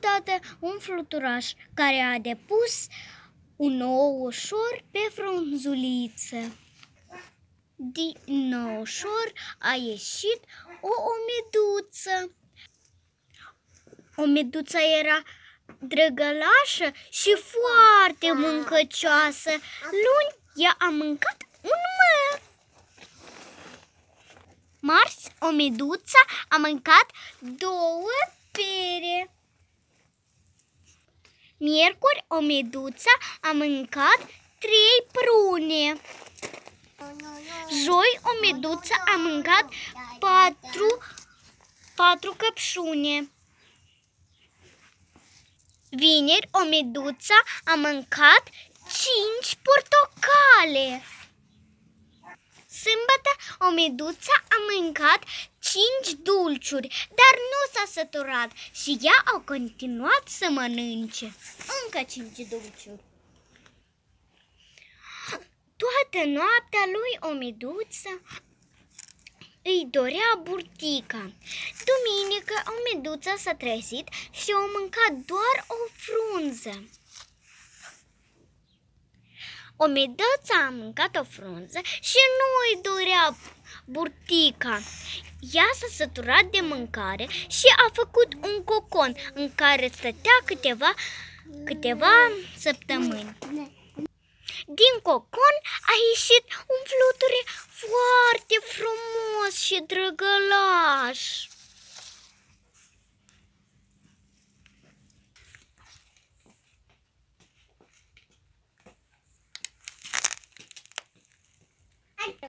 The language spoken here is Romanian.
căutate un fluturaș care a depus un ou ușor pe frunzuliță. Din nou ușor a ieșit o, omeduță. Omeduța era drăgălașă și foarte mâncăcioasă. Luni ea a mâncat un măr. Marți, omeduța a mâncat două pere. Miercuri, o meduță a mâncat trei prune. Joi, o meduță a mâncat patru, patru căpșune. Vineri, o meduță a mâncat cinci portocale. Sâmbătă, o meduță a mâncat cinci dulciuri, dar nu s-a săturat și ea a continuat să mănânce. Încă cinci dulciuri. Toată noaptea lui o meduță îi dorea burtica. Duminică o meduță s-a trezit și o mâncat doar o frunză. O meduță a mâncat o frunză și nu îi dorea burtica. Ea s-a săturat de mâncare și a făcut un cocon în care stătea câteva, câteva săptămâni. Din cocon a ieșit un fluture foarte frumos și drăgălaș.